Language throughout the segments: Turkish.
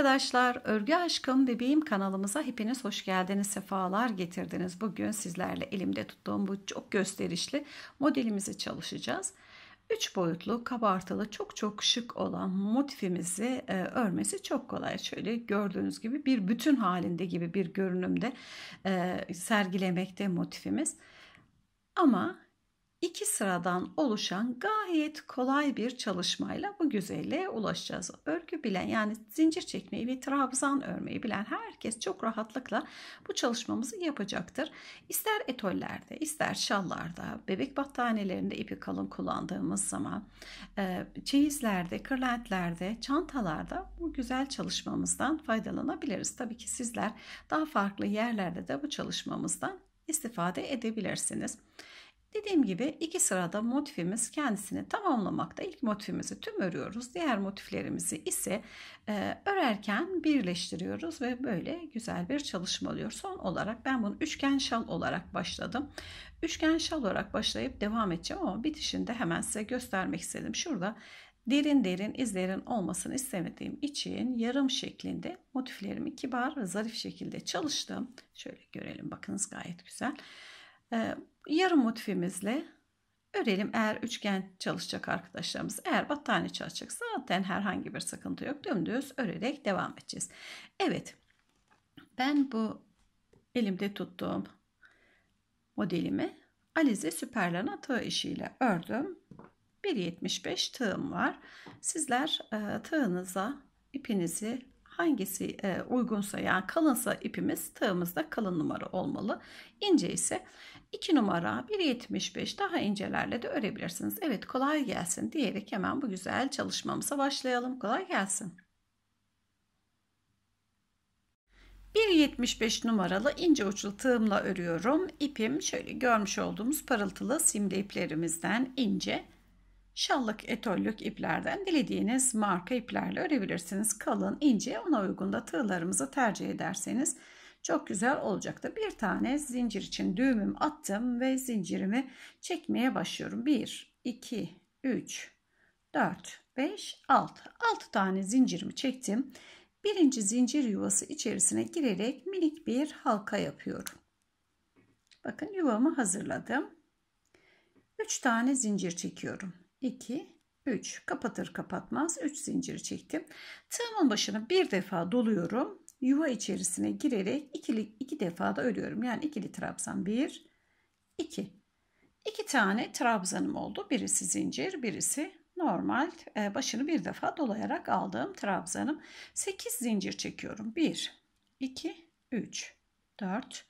arkadaşlar, Örgü Aşkım Bebeğim kanalımıza hepiniz hoş geldiniz, sefalar getirdiniz. Bugün sizlerle elimde tuttuğum bu çok gösterişli modelimizi çalışacağız. Üç boyutlu, kabartılı, çok çok şık olan motifimizi e, örmesi çok kolay. Şöyle gördüğünüz gibi bir bütün halinde gibi bir görünümde e, sergilemekte motifimiz. Ama iki sıradan oluşan gayet kolay bir çalışmayla bu güzelliğe ulaşacağız. Örgü bilen yani zincir çekmeyi ve trabzan örmeyi bilen herkes çok rahatlıkla bu çalışmamızı yapacaktır. İster etollerde, ister şallarda, bebek battaniyelerinde ipi kalın kullandığımız zaman, e, çeyizlerde, kırlentlerde, çantalarda bu güzel çalışmamızdan faydalanabiliriz. Tabii ki sizler daha farklı yerlerde de bu çalışmamızdan istifade edebilirsiniz. Dediğim gibi iki sırada motifimiz kendisini tamamlamakta. İlk motifimizi tüm örüyoruz. Diğer motiflerimizi ise e, örerken birleştiriyoruz ve böyle güzel bir çalışma oluyor. Son olarak ben bunu üçgen şal olarak başladım. Üçgen şal olarak başlayıp devam edeceğim ama bitişinde hemen size göstermek istedim. Şurada derin derin izlerin olmasını istemediğim için yarım şeklinde motiflerimi kibar zarif şekilde çalıştım. Şöyle görelim bakınız gayet güzel. E, yarım motifimizle örelim. Eğer üçgen çalışacak arkadaşlarımız, eğer battaniye çalışacak zaten herhangi bir sıkıntı yok. Dümdüz örerek devam edeceğiz. Evet. Ben bu elimde tuttuğum modelimi Alize Süperlana tığ işiyle ördüm. 1.75 tığım var. Sizler e, tığınıza ipinizi hangisi e, uygunsa yani kalınsa ipimiz tığımızda kalın numara olmalı. İnce ise 2 numara 1.75 daha incelerle de örebilirsiniz. Evet kolay gelsin diyerek hemen bu güzel çalışmamıza başlayalım. Kolay gelsin. 1.75 numaralı ince uçlu tığımla örüyorum. İpim şöyle görmüş olduğumuz parıltılı simli iplerimizden ince. Şallık, etollük iplerden dilediğiniz marka iplerle örebilirsiniz. Kalın, ince, ona uygun da tığlarımızı tercih ederseniz çok güzel olacaktı. Bir tane zincir için düğümüm attım ve zincirimi çekmeye başlıyorum. 1, 2, 3, 4, 5, 6. 6 tane zincirimi çektim. Birinci zincir yuvası içerisine girerek minik bir halka yapıyorum. Bakın yuvamı hazırladım. 3 tane zincir çekiyorum. 2, 3 kapatır kapatmaz 3 zincir çektim. Tığımın başını bir defa doluyorum yuva içerisine girerek ikili, iki defa da örüyorum. Yani ikili trabzan bir iki İki tane trabzanım oldu. Birisi zincir, birisi normal. Ee, başını bir defa dolayarak aldığım trabzanım. 8 zincir çekiyorum. 1, 2, 3, 4,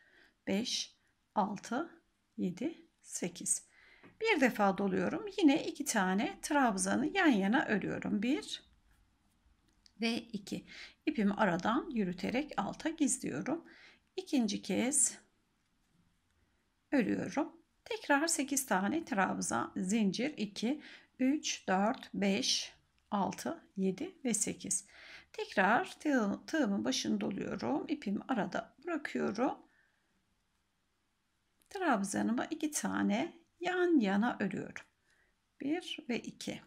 5, 6, 7, 8. Bir defa doluyorum. Yine iki tane trabzanı yan yana örüyorum. 1, ve 2. ipimi aradan yürüterek alta gizliyorum. İkinci kez örüyorum. Tekrar 8 tane trabza, zincir 2, 3, 4, 5, 6, 7 ve 8. Tekrar tığ, tığımın başını doluyorum. ipimi arada bırakıyorum. Trabzanıma 2 tane yan yana örüyorum. 1 ve 2.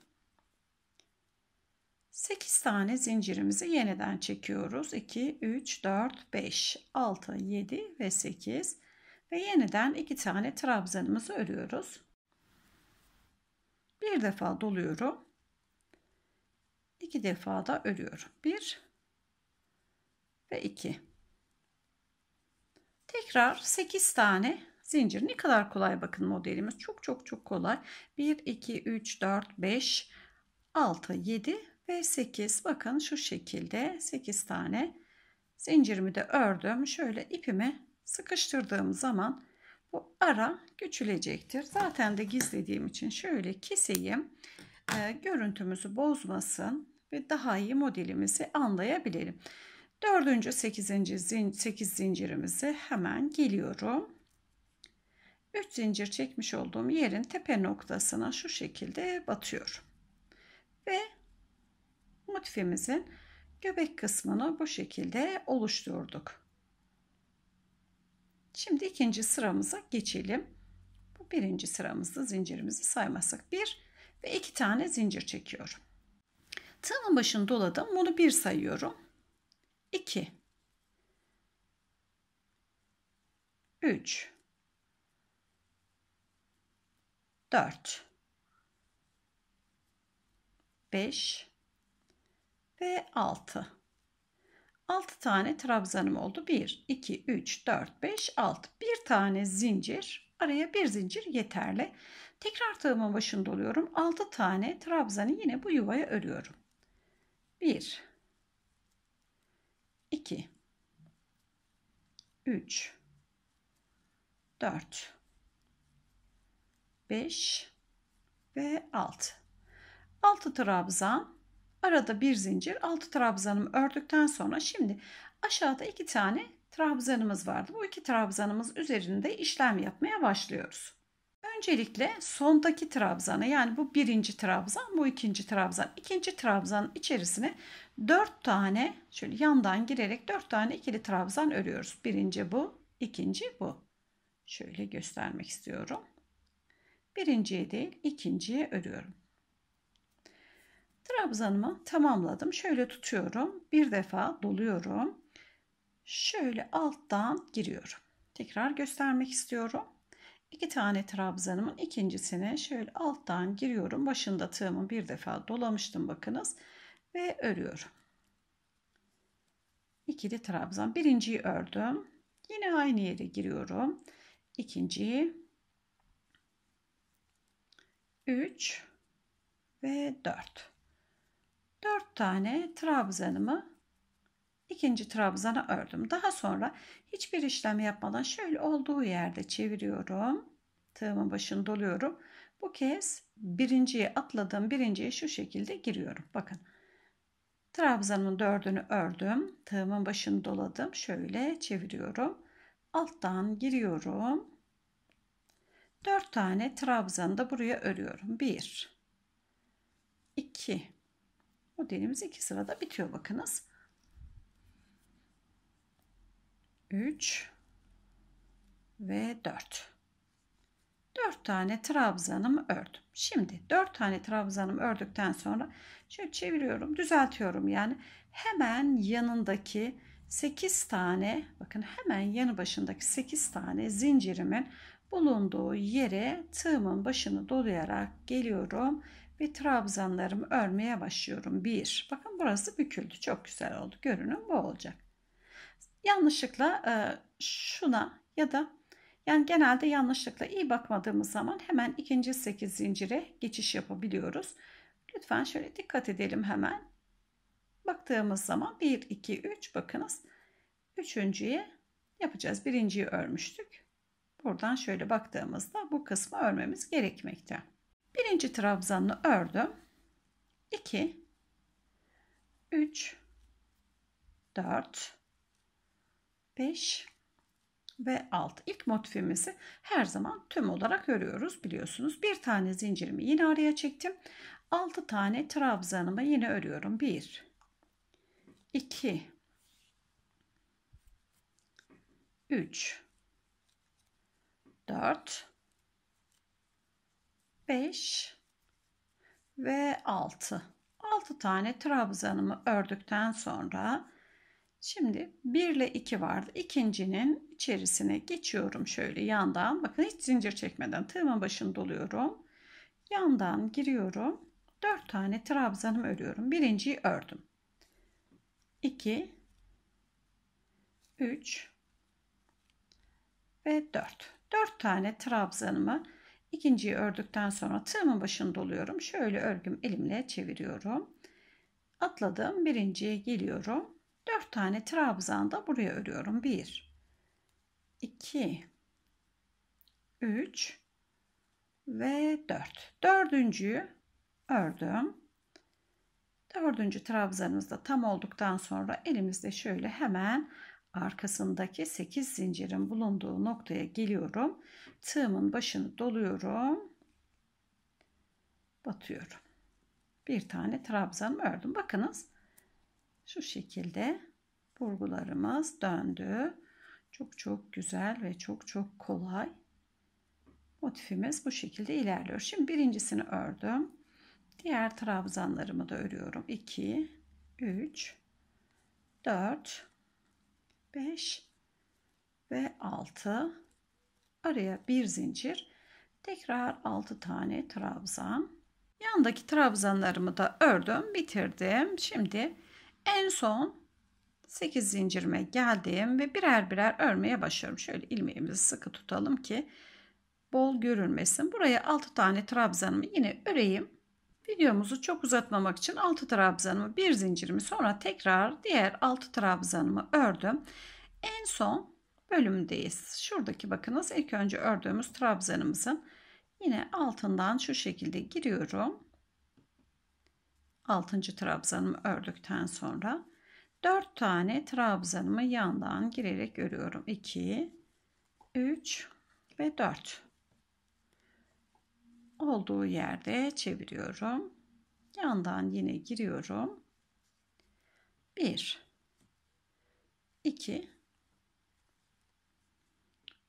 8 tane zincirimizi yeniden çekiyoruz. 2, 3, 4, 5, 6, 7 ve 8 ve yeniden 2 tane trabzanımızı örüyoruz. Bir defa doluyorum. 2 defa da örüyorum. 1 ve 2. Tekrar 8 tane zincir. Ne kadar kolay bakın modelimiz. Çok çok çok kolay. 1, 2, 3, 4, 5, 6, 7 v 8 bakın şu şekilde 8 tane zincirimi de ördüm. Şöyle ipimi sıkıştırdığım zaman bu ara küçülecektir. Zaten de gizlediğim için şöyle keseyim. E, görüntümüzü bozmasın ve daha iyi modelimizi anlayabilirim. 4. 8. zin, sekiz zincirimizi hemen geliyorum. 3 zincir çekmiş olduğum yerin tepe noktasına şu şekilde batıyorum. Ve motifimizin göbek kısmını bu şekilde oluşturduk. Şimdi ikinci sıramıza geçelim. Bu birinci sıramızda zincirimizi saymazsak bir ve iki tane zincir çekiyorum. Tığımın başını doladım. Bunu bir sayıyorum. 2 3 4 5 ve 6. 6 tane trabzanım oldu. 1, 2, 3, 4, 5, 6. Bir tane zincir. Araya bir zincir yeterli. Tekrar tığımın başında oluyorum. 6 tane trabzanı yine bu yuvaya örüyorum. 1, 2, 3, 4, 5 ve 6. 6 trabzan Arada bir zincir altı trabzanımı ördükten sonra şimdi aşağıda iki tane trabzanımız vardı. Bu iki trabzanımız üzerinde işlem yapmaya başlıyoruz. Öncelikle sondaki trabzanı yani bu birinci trabzan bu ikinci trabzan. ikinci trabzanın içerisine dört tane şöyle yandan girerek dört tane ikili trabzan örüyoruz. Birinci bu ikinci bu. Şöyle göstermek istiyorum. Birinciye değil ikinciye örüyorum. Trabzanımı tamamladım. Şöyle tutuyorum. Bir defa doluyorum. Şöyle alttan giriyorum. Tekrar göstermek istiyorum. İki tane trabzanımın ikincisine şöyle alttan giriyorum. Başında tığımı bir defa dolamıştım bakınız. Ve örüyorum. İkili trabzan. Birinciyi ördüm. Yine aynı yere giriyorum. İkinciyi Üç ve dört. 4 tane trabzanımı ikinci trabzana ördüm. Daha sonra hiçbir işlem yapmadan şöyle olduğu yerde çeviriyorum. Tığımın başını doluyorum. Bu kez birinciye atladım, birinciye şu şekilde giriyorum. Bakın trabzanın dördünü ördüm. Tığımın başını doladım. Şöyle çeviriyorum. Alttan giriyorum. 4 tane trabzanı da buraya örüyorum. 1 2 Modelimiz iki sırada bitiyor bakınız. 3 ve 4. 4 tane trabzanımı ördüm. Şimdi 4 tane trabzanımı ördükten sonra şöyle çeviriyorum, düzeltiyorum yani. Hemen yanındaki 8 tane bakın hemen yanı başındaki 8 tane zincirimin bulunduğu yere tığımın başını dolayarak geliyorum ve trabzanlarımı örmeye başlıyorum. 1. Bakın burası büküldü. Çok güzel oldu. Görünüm bu olacak. Yanlışlıkla e, şuna ya da yani genelde yanlışlıkla iyi bakmadığımız zaman hemen ikinci 8 zincire geçiş yapabiliyoruz. Lütfen şöyle dikkat edelim hemen. Baktığımız zaman 1, 2, 3 bakınız. Üçüncüye yapacağız. Birinciyi örmüştük. Buradan şöyle baktığımızda bu kısmı örmemiz gerekmekte. Birinci trabzanını ördüm. 2 3 4 5 ve 6. İlk motifimizi her zaman tüm olarak örüyoruz biliyorsunuz. Bir tane zincirimi yine araya çektim. 6 tane trabzanımı yine örüyorum. 1 2 3 4 5 ve 6. 6 tane trabzanımı ördükten sonra şimdi 1 ile 2 vardı. İkincinin içerisine geçiyorum şöyle yandan. Bakın hiç zincir çekmeden tığımın başını doluyorum. Yandan giriyorum. 4 tane trabzanımı örüyorum. Birinciyi ördüm. 2 3 ve 4. 4 tane trabzanımı İkinciyi ördükten sonra tığımın başını doluyorum. Şöyle örgüm elimle çeviriyorum. Atladım. Birinciye geliyorum. 4 tane trabzan da buraya örüyorum. 1 2 3 ve 4. Dördüncüyü ördüm. Dördüncü trabzanımız da tam olduktan sonra elimizde şöyle hemen arkasındaki 8 zincirin bulunduğu noktaya geliyorum. Tığımın başını doluyorum. Batıyorum. Bir tane trabzan ördüm. Bakınız şu şekilde burgularımız döndü. Çok çok güzel ve çok çok kolay. Motifimiz bu şekilde ilerliyor. Şimdi birincisini ördüm. Diğer trabzanlarımı da örüyorum. 2, 3, 4, 5 ve 6 araya bir zincir tekrar 6 tane trabzan yandaki trabzanlarımı da ördüm bitirdim şimdi en son 8 zincirime geldim ve birer birer örmeye başlıyorum şöyle ilmeğimizi sıkı tutalım ki bol görünmesin buraya 6 tane trabzanımı yine öreyim Videomuzu çok uzatmamak için 6 trabzanımı bir zincirimi sonra tekrar diğer 6 trabzanımı ördüm. En son bölümdeyiz. Şuradaki bakınız ilk önce ördüğümüz trabzanımızın yine altından şu şekilde giriyorum. 6. trabzanımı ördükten sonra 4 tane trabzanımı yandan girerek örüyorum. 2 3 ve 4 olduğu yerde çeviriyorum. Yandan yine giriyorum. 1 2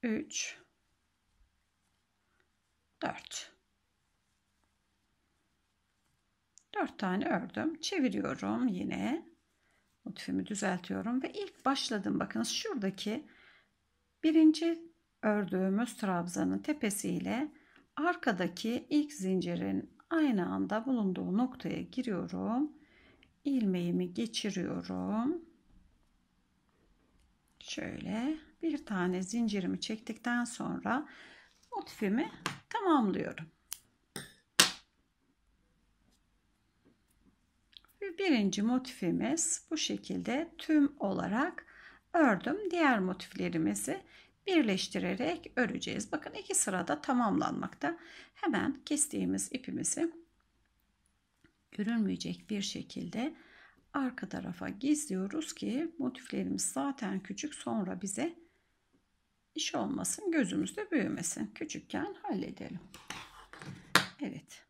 3 4 4 tane ördüm. Çeviriyorum yine. Motifimi düzeltiyorum ve ilk başladım. Bakınız şuradaki birinci ördüğümüz trabzanın tepesiyle ile arkadaki ilk zincirin aynı anda bulunduğu noktaya giriyorum. ilmeğimi geçiriyorum. Şöyle bir tane zincirimi çektikten sonra motifimi tamamlıyorum. birinci motifimiz bu şekilde tüm olarak ördüm. Diğer motiflerimizi birleştirerek öreceğiz. Bakın iki sırada tamamlanmakta. Hemen kestiğimiz ipimizi görünmeyecek bir şekilde arka tarafa gizliyoruz ki motiflerimiz zaten küçük sonra bize iş olmasın gözümüzde büyümesin. Küçükken halledelim. Evet.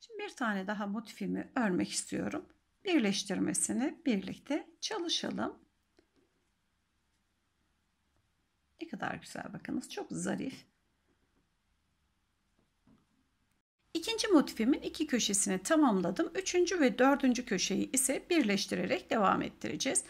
Şimdi bir tane daha motifimi örmek istiyorum. Birleştirmesini birlikte çalışalım. kadar güzel bakınız. Çok zarif. İkinci motifimin iki köşesini tamamladım. Üçüncü ve dördüncü köşeyi ise birleştirerek devam ettireceğiz.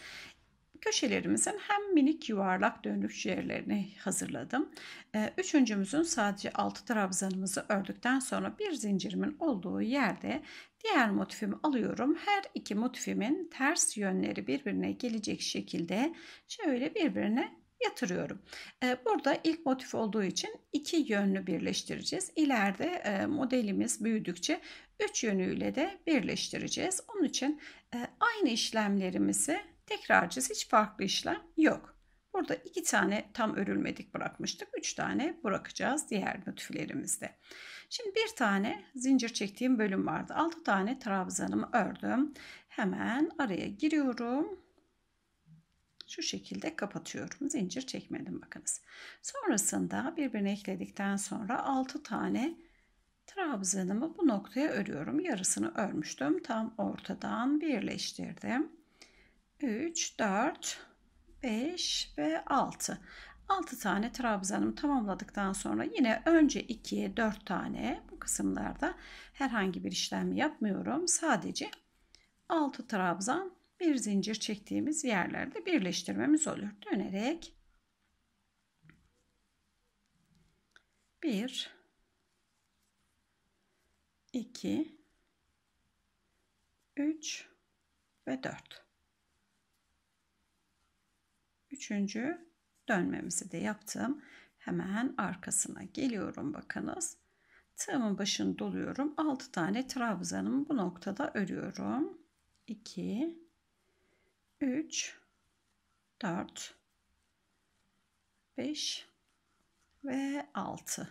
Köşelerimizin hem minik yuvarlak dönüş yerlerini hazırladım. Ee, üçüncümüzün sadece altı trabzanımızı ördükten sonra bir zincirimin olduğu yerde diğer motifimi alıyorum. Her iki motifimin ters yönleri birbirine gelecek şekilde şöyle birbirine yatırıyorum. Ee, burada ilk motif olduğu için iki yönlü birleştireceğiz. İleride e, modelimiz büyüdükçe üç yönüyle de birleştireceğiz. Onun için e, aynı işlemlerimizi tekrarcız hiç farklı işlem yok. Burada iki tane tam örülmedik bırakmıştık. Üç tane bırakacağız diğer motiflerimizde. Şimdi bir tane zincir çektiğim bölüm vardı. Altı tane trabzanımı ördüm. Hemen araya giriyorum şu şekilde kapatıyorum. Zincir çekmedim bakınız. Sonrasında birbirine ekledikten sonra 6 tane trabzanımı bu noktaya örüyorum. Yarısını örmüştüm. Tam ortadan birleştirdim. 3, 4, 5 ve 6. 6 tane trabzanımı tamamladıktan sonra yine önce 2'ye 4 tane bu kısımlarda herhangi bir işlem yapmıyorum. Sadece 6 trabzan bir zincir çektiğimiz yerlerde birleştirmemiz olur. Dönerek bir iki üç ve dört. Üçüncü dönmemizi de yaptım. Hemen arkasına geliyorum bakınız. Tığımın başını doluyorum. 6 tane trabzanımı bu noktada örüyorum. 2 3 4 5 ve 6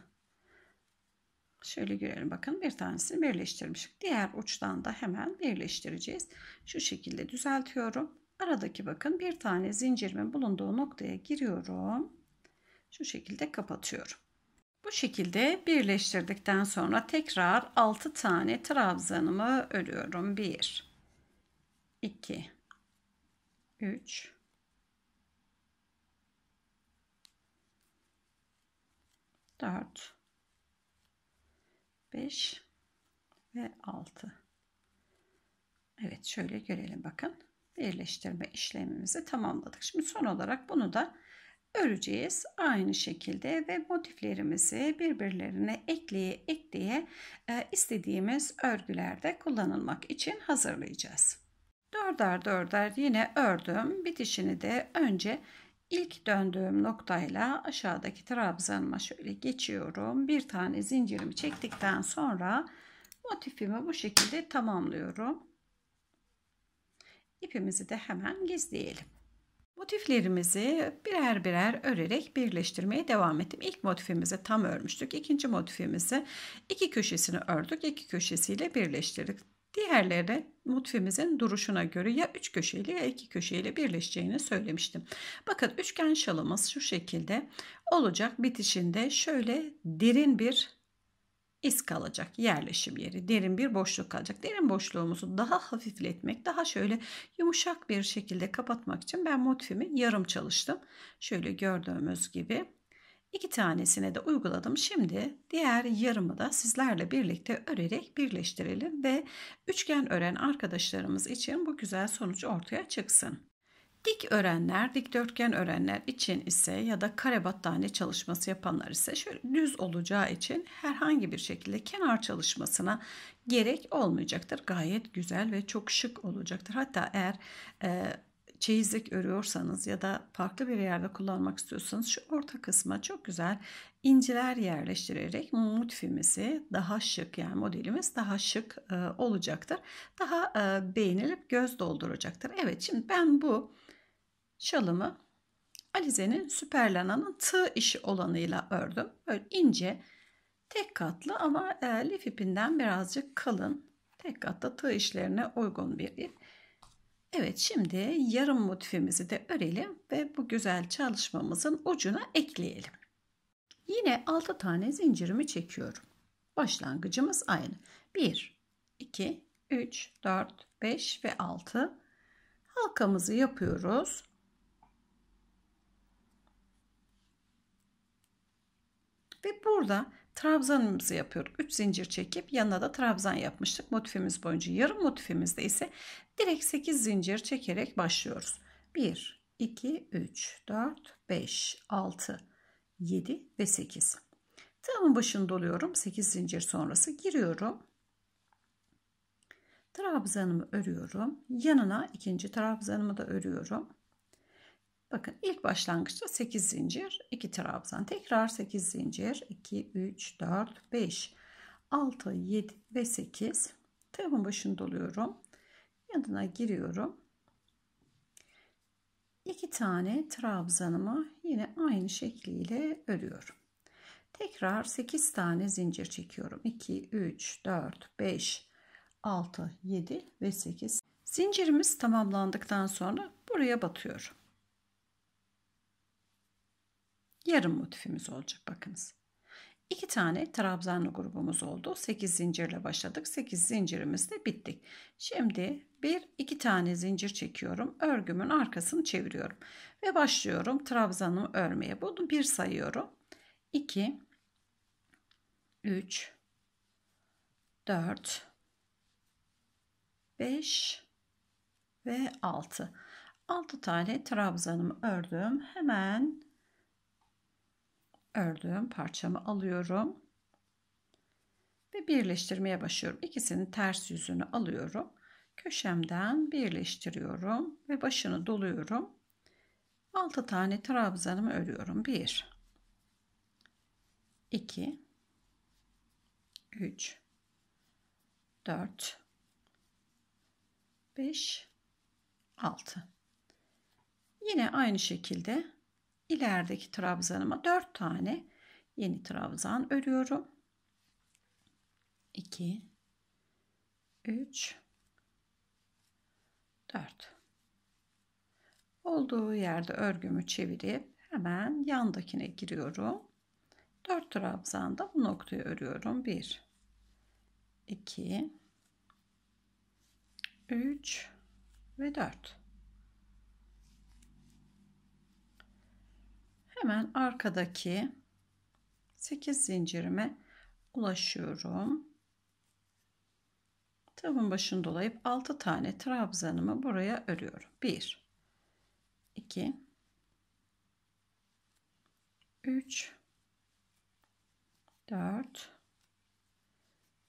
şöyle görelim bakın bir tanesini birleştirmişim diğer uçtan da hemen birleştireceğiz şu şekilde düzeltiyorum aradaki bakın bir tane zincirimin bulunduğu noktaya giriyorum şu şekilde kapatıyorum bu şekilde birleştirdikten sonra tekrar 6 tane trabzanımı örüyorum 1 2 3 4 5 ve 6 Evet şöyle görelim bakın birleştirme işlemimizi tamamladık. Şimdi son olarak bunu da öreceğiz. Aynı şekilde ve motiflerimizi birbirlerine ekleye ekleye e, istediğimiz örgülerde kullanılmak için hazırlayacağız dörder dörder yine ördüm. Bitişini de önce ilk döndüğüm noktayla aşağıdaki trabzanıma şöyle geçiyorum. Bir tane zincirimi çektikten sonra motifimi bu şekilde tamamlıyorum. ipimizi de hemen gizleyelim. Motiflerimizi birer birer örerek birleştirmeye devam ettim. ilk motifimizi tam örmüştük. ikinci motifimizi iki köşesini ördük. iki köşesiyle birleştirdik. Diğerleri motifimizin duruşuna göre ya üç köşeli ya iki köşeyle birleşeceğini söylemiştim. Bakın üçgen şalımız şu şekilde olacak. Bitişinde şöyle derin bir iz kalacak yerleşim yeri derin bir boşluk kalacak derin boşluğumuzu daha hafifletmek daha şöyle yumuşak bir şekilde kapatmak için ben motifimi yarım çalıştım şöyle gördüğümüz gibi İki tanesine de uyguladım. Şimdi diğer yarımı da sizlerle birlikte örerek birleştirelim ve üçgen ören arkadaşlarımız için bu güzel sonuç ortaya çıksın. Dik örenler, dikdörtgen örenler için ise ya da kare battaniye çalışması yapanlar ise şöyle düz olacağı için herhangi bir şekilde kenar çalışmasına gerek olmayacaktır. Gayet güzel ve çok şık olacaktır. Hatta eğer e, çeyizlik örüyorsanız ya da farklı bir yerde kullanmak istiyorsanız şu orta kısma çok güzel inciler yerleştirerek motifimizi daha şık yani modelimiz daha şık e, olacaktır. Daha e, beğenilip göz dolduracaktır. Evet şimdi ben bu şalımı Alize'nin Süperlana'nın tığ işi olanıyla ördüm. Böyle ince tek katlı ama e, lif ipinden birazcık kalın tek katta tığ işlerine uygun bir ip. Evet şimdi yarım motifimizi de örelim ve bu güzel çalışmamızın ucuna ekleyelim. Yine 6 tane zincirimi çekiyorum. Başlangıcımız aynı. 1, 2, 3, 4, 5 ve 6 halkamızı yapıyoruz. Ve burada trabzanımızı yapıyoruz. 3 zincir çekip yanına da trabzan yapmıştık motifimiz boyunca. Yarım motifimizde ise direkt 8 zincir çekerek başlıyoruz. 1, 2, 3, 4, 5, 6, 7 ve 8. Tığımın başını doluyorum. 8 zincir sonrası giriyorum. Trabzanımı örüyorum. Yanına ikinci trabzanımı da örüyorum. Bakın ilk başlangıçta 8 zincir, 2 trabzan. Tekrar 8 zincir, 2, 3, 4, 5, 6, 7 ve 8. Tığımın başını doluyorum. Yanına giriyorum. 2 tane trabzanımı yine aynı şekliyle örüyorum. Tekrar 8 tane zincir çekiyorum. 2, 3, 4, 5, 6, 7 ve 8. Zincirimiz tamamlandıktan sonra buraya batıyorum. yarım motifimiz olacak bakınız. İki tane trabzanlı grubumuz oldu. 8 zincirle başladık. 8 zincirimizde bittik. Şimdi bir iki tane zincir çekiyorum. Örgümün arkasını çeviriyorum. Ve başlıyorum trabzanımı örmeye. Bunu bir sayıyorum. 2 3 4 5 ve 6. 6 tane trabzanımı ördüm. Hemen ördüğüm parçamı alıyorum ve birleştirmeye başlıyorum. İkisinin ters yüzünü alıyorum. Köşemden birleştiriyorum ve başını doluyorum. 6 tane trabzanımı örüyorum. 1 2 3 4 5 6 Yine aynı şekilde ilerideki trabzanıma 4 tane yeni trabzan örüyorum. 2 3 4 Olduğu yerde örgümü çevirip hemen yandakine giriyorum. 4 trabzanda bu noktayı örüyorum. 1 2 3 ve 4 hemen arkadaki 8 zincirime ulaşıyorum. Tığımın başını dolayıp 6 tane trabzanımı buraya örüyorum. 1 2 3 4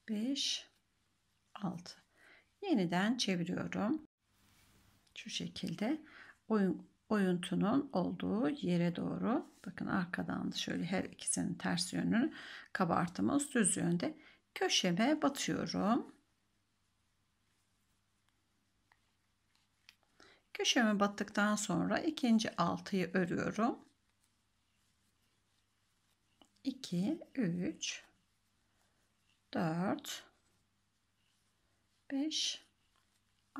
5 6 yeniden çeviriyorum şu şekilde oyun oyuntunun olduğu yere doğru bakın arkadan da şöyle her ikisinin ters yönünü kabartımız düz yönde köşeme batıyorum. Köşeme battıktan sonra ikinci altıyı örüyorum. 2 3 4 5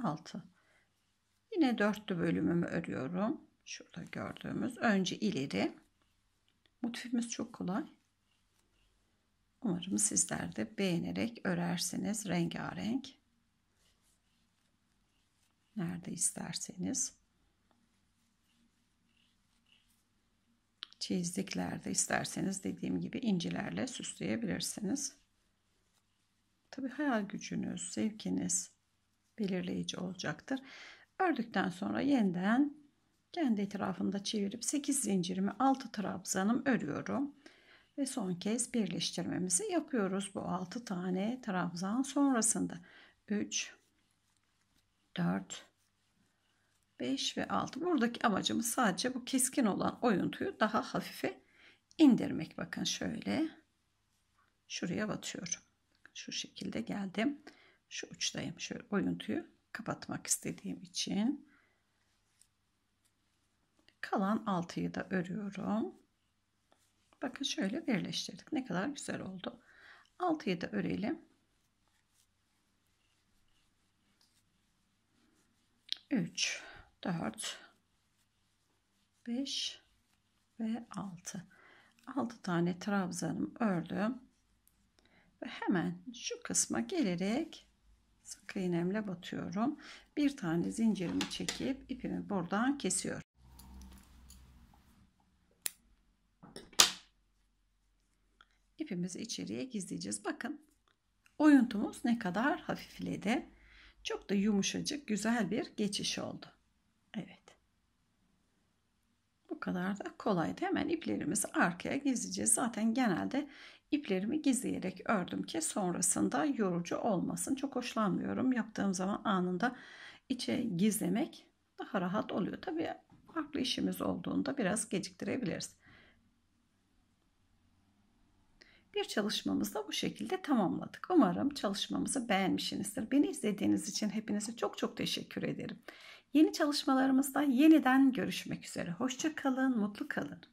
6 Yine dörtlü bölümümü örüyorum. Şurada gördüğümüz önce ileri. Motifimiz çok kolay. Umarım sizler de beğenerek örersiniz rengarenk. Nerede isterseniz. Çizdiklerde isterseniz dediğim gibi incilerle süsleyebilirsiniz. Tabi hayal gücünüz, sevkiniz belirleyici olacaktır. Ördükten sonra yeniden kendi etrafında çevirip 8 zincirimi 6 trabzanım örüyorum. Ve son kez birleştirmemizi yapıyoruz. Bu 6 tane trabzan sonrasında 3 4 5 ve 6. Buradaki amacımız sadece bu keskin olan oyuntuyu daha hafife indirmek. Bakın şöyle şuraya batıyorum. Şu şekilde geldim. Şu uçtayım. Şöyle oyuntuyu kapatmak istediğim için kalan altıyı da örüyorum. Bakın şöyle birleştirdik. Ne kadar güzel oldu. Altıyı da örelim. 3 4 5 ve 6 Altı tane trabzanım ördüm ve hemen şu kısma gelerek sık iğnemle batıyorum. Bir tane zincirimi çekip ipimi buradan kesiyorum. İpimizi içeriye gizleyeceğiz. Bakın oyuntumuz ne kadar hafifledi. Çok da yumuşacık güzel bir geçiş oldu. Evet. Bu kadar da kolaydı. Hemen iplerimizi arkaya gizleyeceğiz. Zaten genelde İplerimi gizleyerek ördüm ki sonrasında yorucu olmasın. Çok hoşlanmıyorum. Yaptığım zaman anında içe gizlemek daha rahat oluyor. Tabii farklı işimiz olduğunda biraz geciktirebiliriz. Bir çalışmamızı da bu şekilde tamamladık. Umarım çalışmamızı beğenmişsinizdir. Beni izlediğiniz için hepinize çok çok teşekkür ederim. Yeni çalışmalarımızda yeniden görüşmek üzere. Hoşça kalın, mutlu kalın.